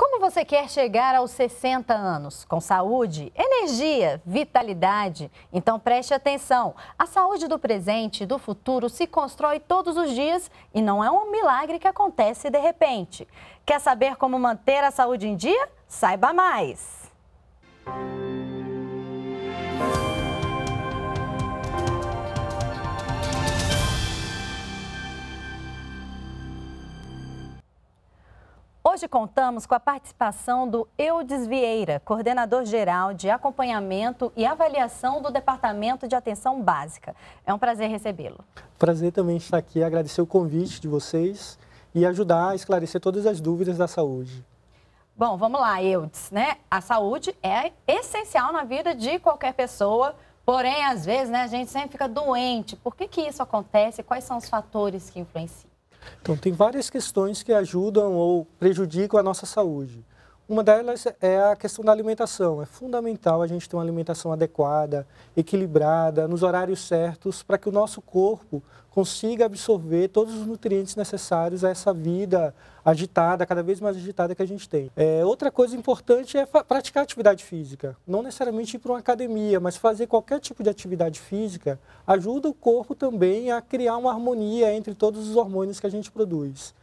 Como você quer chegar aos 60 anos? Com saúde, energia, vitalidade? Então preste atenção. A saúde do presente e do futuro se constrói todos os dias e não é um milagre que acontece de repente. Quer saber como manter a saúde em dia? Saiba mais! Música Hoje contamos com a participação do Eudes Vieira, coordenador geral de acompanhamento e avaliação do Departamento de Atenção Básica. É um prazer recebê-lo. Prazer também estar aqui, agradecer o convite de vocês e ajudar a esclarecer todas as dúvidas da saúde. Bom, vamos lá, Eudes, né? A saúde é essencial na vida de qualquer pessoa, porém, às vezes, né, a gente sempre fica doente. Por que, que isso acontece? Quais são os fatores que influenciam? Então, tem várias questões que ajudam ou prejudicam a nossa saúde. Uma delas é a questão da alimentação. É fundamental a gente ter uma alimentação adequada, equilibrada, nos horários certos, para que o nosso corpo consiga absorver todos os nutrientes necessários a essa vida agitada, cada vez mais agitada que a gente tem. É, outra coisa importante é praticar atividade física. Não necessariamente ir para uma academia, mas fazer qualquer tipo de atividade física ajuda o corpo também a criar uma harmonia entre todos os hormônios que a gente produz.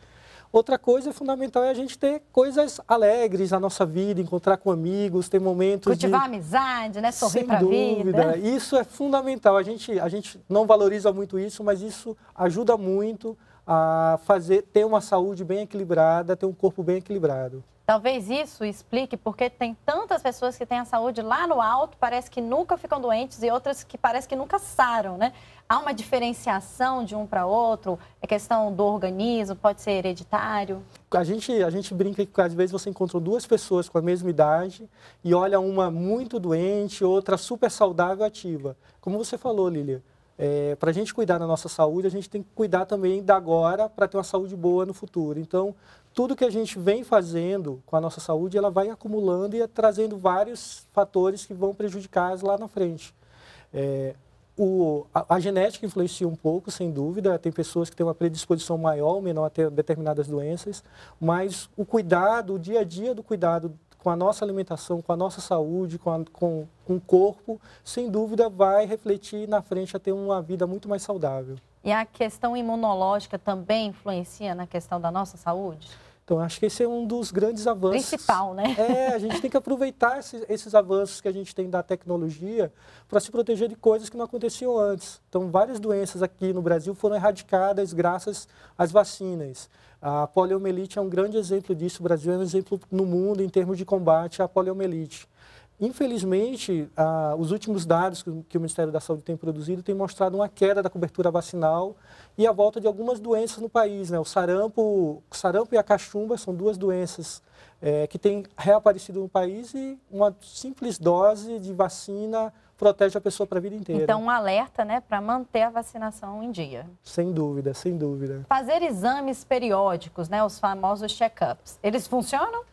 Outra coisa fundamental é a gente ter coisas alegres na nossa vida, encontrar com amigos, ter momentos Cultivar de... amizade, né? Sorrir para a vida. Isso é fundamental. A gente, a gente não valoriza muito isso, mas isso ajuda muito a fazer ter uma saúde bem equilibrada, ter um corpo bem equilibrado. Talvez isso explique porque tem tantas pessoas que têm a saúde lá no alto, parece que nunca ficam doentes, e outras que parece que nunca saram, né? Há uma diferenciação de um para outro? É questão do organismo, pode ser hereditário? A gente, a gente brinca que às vezes você encontra duas pessoas com a mesma idade e olha uma muito doente, outra super saudável ativa. Como você falou, Lilia, é, para a gente cuidar da nossa saúde, a gente tem que cuidar também da agora para ter uma saúde boa no futuro. Então, tudo que a gente vem fazendo com a nossa saúde, ela vai acumulando e é trazendo vários fatores que vão prejudicar lá na frente. É, o, a, a, genética influencia um pouco, sem dúvida. Tem pessoas que têm uma predisposição maior ou menor a ter determinadas doenças, mas o cuidado, o dia a dia do cuidado com a nossa alimentação, com a nossa saúde, com, a, com, com o corpo, sem dúvida vai refletir na frente a ter uma vida muito mais saudável. E a questão imunológica também influencia na questão da nossa saúde? Então, acho que esse é um dos grandes avanços. Principal, né? É, a gente tem que aproveitar esses, esses avanços que a gente tem da tecnologia para se proteger de coisas que não aconteciam antes. Então, várias doenças aqui no Brasil foram erradicadas graças às vacinas. A poliomielite é um grande exemplo disso. O Brasil é um exemplo no mundo em termos de combate à poliomielite. Infelizmente, ah, os últimos dados que, que o Ministério da Saúde tem produzido têm mostrado uma queda da cobertura vacinal e a volta de algumas doenças no país. Né? O sarampo, o sarampo e a cachumba são duas doenças é, que têm reaparecido no país e uma simples dose de vacina protege a pessoa para a vida inteira. Então, um alerta né, para manter a vacinação em dia. Sem dúvida, sem dúvida. Fazer exames periódicos, né, os famosos check-ups, eles funcionam?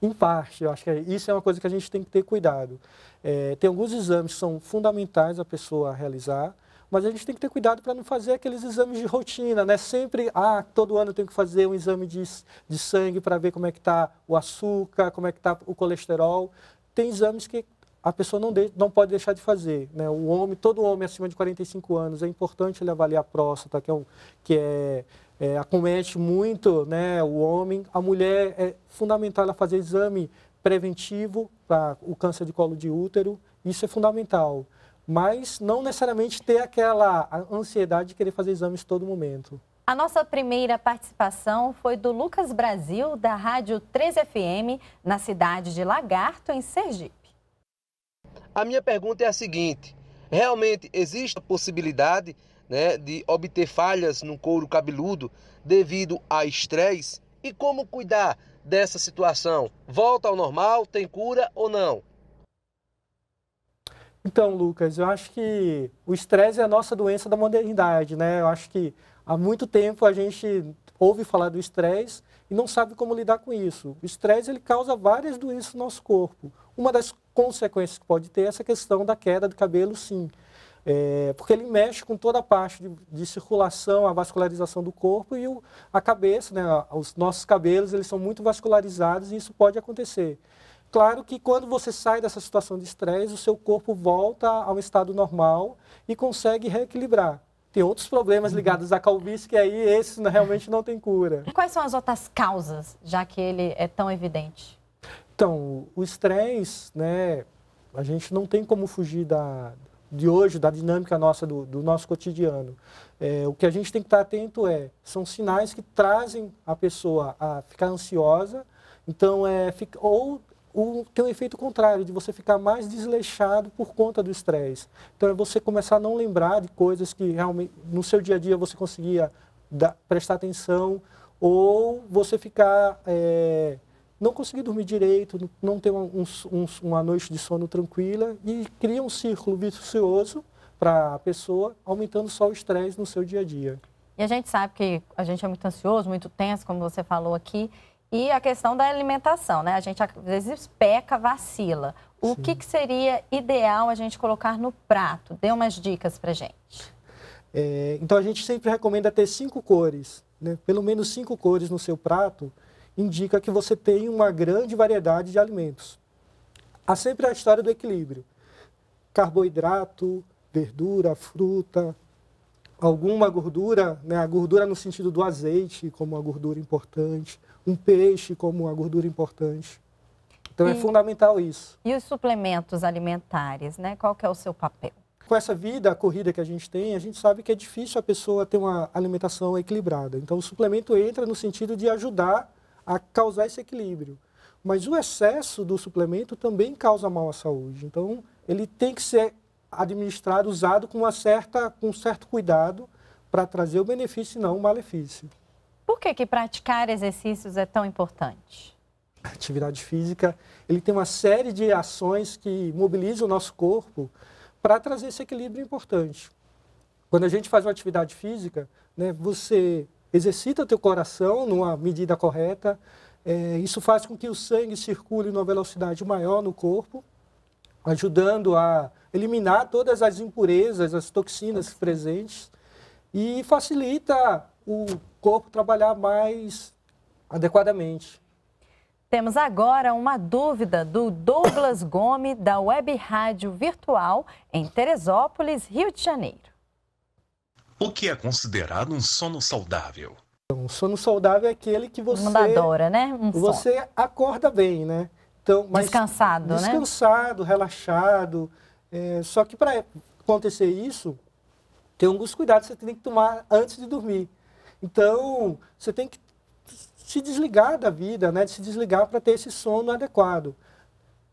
Em parte, eu acho que é, isso é uma coisa que a gente tem que ter cuidado. É, tem alguns exames que são fundamentais a pessoa realizar, mas a gente tem que ter cuidado para não fazer aqueles exames de rotina, né? Sempre, ah, todo ano eu tenho que fazer um exame de, de sangue para ver como é que está o açúcar, como é que está o colesterol. Tem exames que a pessoa não, de, não pode deixar de fazer. Né? O homem, todo homem acima de 45 anos, é importante ele avaliar a próstata, que é, um, que é, é acomete muito né, o homem. A mulher é fundamental ela fazer exame preventivo para o câncer de colo de útero, isso é fundamental. Mas não necessariamente ter aquela ansiedade de querer fazer exames todo momento. A nossa primeira participação foi do Lucas Brasil, da Rádio 3FM, na cidade de Lagarto, em Sergipe. A minha pergunta é a seguinte: realmente existe a possibilidade né, de obter falhas no couro cabeludo devido a estresse? E como cuidar dessa situação? Volta ao normal? Tem cura ou não? Então, Lucas, eu acho que o estresse é a nossa doença da modernidade, né? Eu acho que há muito tempo a gente ouve falar do estresse e não sabe como lidar com isso. O estresse ele causa várias doenças no nosso corpo. Uma das consequências que pode ter essa questão da queda de cabelo, sim. É, porque ele mexe com toda a parte de, de circulação, a vascularização do corpo e o, a cabeça, né, os nossos cabelos, eles são muito vascularizados e isso pode acontecer. Claro que quando você sai dessa situação de estresse, o seu corpo volta ao estado normal e consegue reequilibrar. Tem outros problemas uhum. ligados à calvície que aí esses né, realmente não tem cura. E quais são as outras causas, já que ele é tão evidente? Então, o estresse, né, a gente não tem como fugir da, de hoje, da dinâmica nossa, do, do nosso cotidiano. É, o que a gente tem que estar atento é, são sinais que trazem a pessoa a ficar ansiosa, então é, fica, ou o, tem um efeito contrário, de você ficar mais desleixado por conta do estresse. Então é você começar a não lembrar de coisas que realmente no seu dia a dia você conseguia da, prestar atenção, ou você ficar é, não conseguir dormir direito, não ter um, um, uma noite de sono tranquila e cria um círculo vicioso para a pessoa, aumentando só o estresse no seu dia a dia. E a gente sabe que a gente é muito ansioso, muito tenso, como você falou aqui, e a questão da alimentação, né? A gente às vezes peca, vacila. O que, que, seria ideal a gente colocar no prato? Dê umas dicas para gente. É, então a gente sempre recomenda ter cinco cores, né? pelo menos cinco cores no seu prato, indica que você tem uma grande variedade de alimentos. Há sempre a história do equilíbrio. Carboidrato, verdura, fruta, alguma gordura, né? a gordura no sentido do azeite como uma gordura importante, um peixe como uma gordura importante. Então é e, é fundamental isso. E os suplementos alimentares, né? Qual que é o seu papel? Com essa vida, a corrida que a gente tem, a gente sabe que é difícil a pessoa ter uma alimentação equilibrada. Então o suplemento entra no sentido de ajudar a causar esse equilíbrio. Mas o excesso do suplemento também causa mal à saúde. Então, ele tem que ser administrado, usado com, uma certa, com um certo cuidado para trazer o benefício e não o malefício. Por que, que praticar exercícios é tão importante? A atividade física, ele tem uma série de ações que mobilizam o nosso corpo para trazer esse equilíbrio importante. Quando a gente faz uma atividade física, né, você exercita teu coração numa medida correta. É, isso faz com que o sangue circule numa velocidade maior no corpo, ajudando a eliminar todas as impurezas, as toxinas presentes e facilita o corpo trabalhar mais adequadamente. Temos agora uma dúvida do Douglas Gomes, da Web Rádio Virtual, em Teresópolis, Rio de Janeiro. O que é considerado um sono saudável? Um sono saudável é aquele que você. Mandadora, né? Um você sono. acorda bem, né? Então, mas descansado, descansado né? Descansado, relaxado. É, só que para acontecer isso, tem alguns cuidados que você tem que tomar antes de dormir. Então, você tem que se desligar da vida, né? De se desligar para ter esse sono adequado.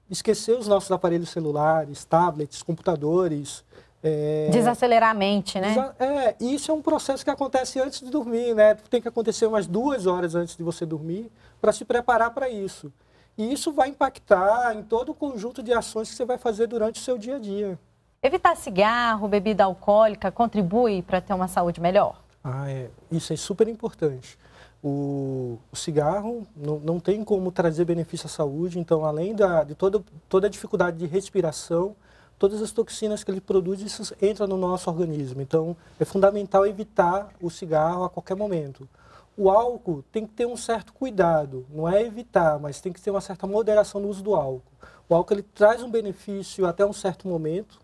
Esquecer os nossos aparelhos celulares, tablets, computadores, é... Desacelerar a mente, né? É, isso é um processo que acontece antes de dormir, né? Tem que acontecer umas duas horas antes de você dormir para se preparar para isso. E isso vai impactar em todo o conjunto de ações que você vai fazer durante o seu dia a dia. Evitar cigarro, bebida alcoólica, contribui para ter uma saúde melhor? Ah, é. Isso é super importante. O, o cigarro não, não, tem como trazer benefício à saúde, então, além da, de toda, toda a dificuldade de respiração, todas as toxinas que ele produz isso entra no nosso organismo. Então, é fundamental evitar o cigarro a qualquer momento. O álcool tem que ter um certo cuidado, não é evitar, mas tem que ter uma certa moderação no uso do álcool. O álcool ele traz um benefício até um certo momento,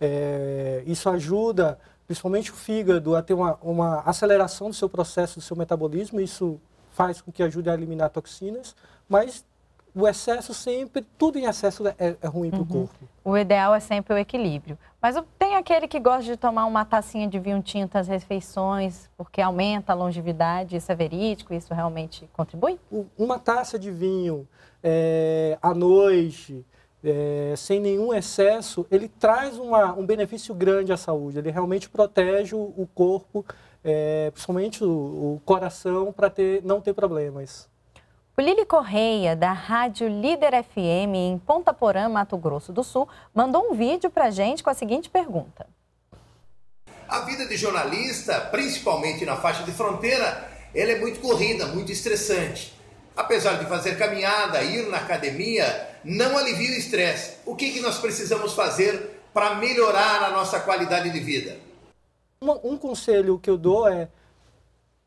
é, isso ajuda principalmente o fígado a ter uma, uma aceleração do seu processo, do seu metabolismo, isso faz com que ajude a eliminar toxinas, mas o excesso sempre, tudo em excesso é, é ruim uhum. para o corpo. O ideal é sempre o equilíbrio. Mas tem aquele que gosta de tomar uma tacinha de vinho tinto às refeições, porque aumenta a longevidade, isso é verídico, isso realmente contribui? Uma taça de vinho é, à noite, é, sem nenhum excesso, ele traz uma, um benefício grande à saúde, ele realmente protege o, o corpo, é, principalmente o, o coração, para ter, não ter problemas. O Lili Correia, da Rádio Líder FM em Ponta Porã, Mato Grosso do Sul, mandou um vídeo para gente com a seguinte pergunta. A vida de jornalista, principalmente na faixa de fronteira, ela é muito corrida, muito estressante. Apesar de fazer caminhada, ir na academia, não alivia o estresse. O que, que nós precisamos fazer para melhorar a nossa qualidade de vida? Um, um conselho que eu dou é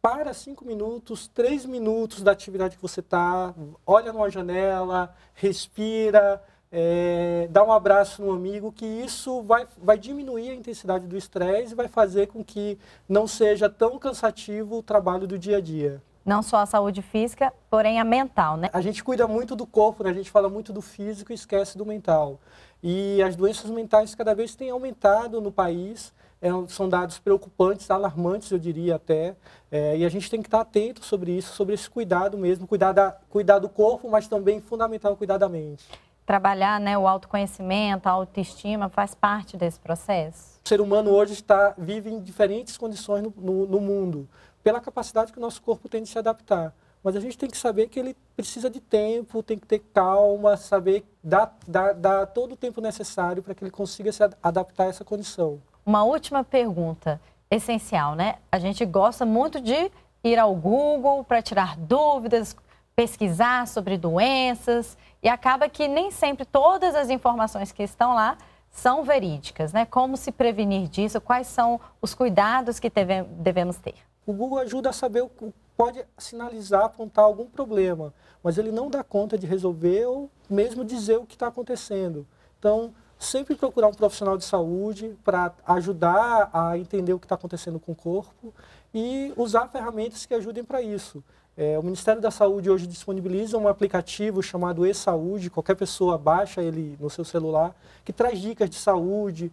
para cinco minutos, três minutos da atividade que você está, olha numa janela, respira, é, dá um abraço no amigo, que isso vai, vai diminuir a intensidade do estresse e vai fazer com que não seja tão cansativo o trabalho do dia a dia. Não só a saúde física, porém a mental, né? A gente cuida muito do corpo, né? a gente fala muito do físico e esquece do mental. E as doenças mentais cada vez têm aumentado no país é, são dados preocupantes, alarmantes, eu diria até, é, e a gente tem que estar atento sobre isso, sobre esse cuidado mesmo, cuidar, da, cuidar do corpo, mas também fundamental cuidar da mente. Trabalhar né, o autoconhecimento, a autoestima, faz parte desse processo? O ser humano hoje está, vive em diferentes condições no, no, no mundo, pela capacidade que o nosso corpo tem de se adaptar mas a gente tem que saber que ele precisa de tempo, tem que ter calma, saber dar, dar, dar todo o tempo necessário para que ele consiga se adaptar a essa condição. Uma última pergunta, essencial, né? A gente gosta muito de ir ao Google para tirar dúvidas, pesquisar sobre doenças e acaba que nem sempre todas as informações que estão lá são verídicas, né? Como se prevenir disso? Quais são os cuidados que devemos ter? O Google ajuda a saber o pode sinalizar, apontar algum problema, mas ele não dá conta de resolver ou mesmo dizer o que está acontecendo. Então, sempre procurar um profissional de saúde para ajudar a entender o que está acontecendo com o corpo e usar ferramentas que ajudem para isso. É, o Ministério da Saúde hoje disponibiliza um aplicativo chamado e-saúde, qualquer pessoa baixa ele no seu celular, que traz dicas de saúde,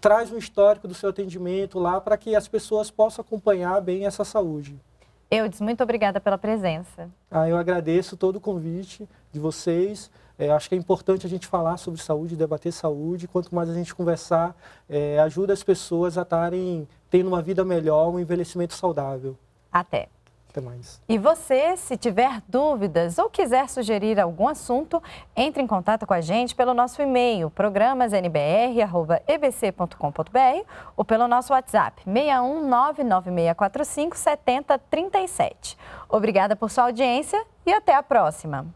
traz um histórico do seu atendimento lá para que as pessoas possam acompanhar bem essa saúde. Eudes, muito obrigada pela presença. Ah, eu agradeço todo o convite de vocês. É, acho que é importante a gente falar sobre saúde, debater saúde. Quanto mais a gente conversar, é, ajuda as pessoas a estarem tendo uma vida melhor, um envelhecimento saudável. Até. Até mais. E você, se tiver dúvidas ou quiser sugerir algum assunto, entre em contato com a gente pelo nosso e-mail, programasnbr.ebc.com.br ou pelo nosso WhatsApp, 61996457037. Obrigada por sua audiência e até a próxima.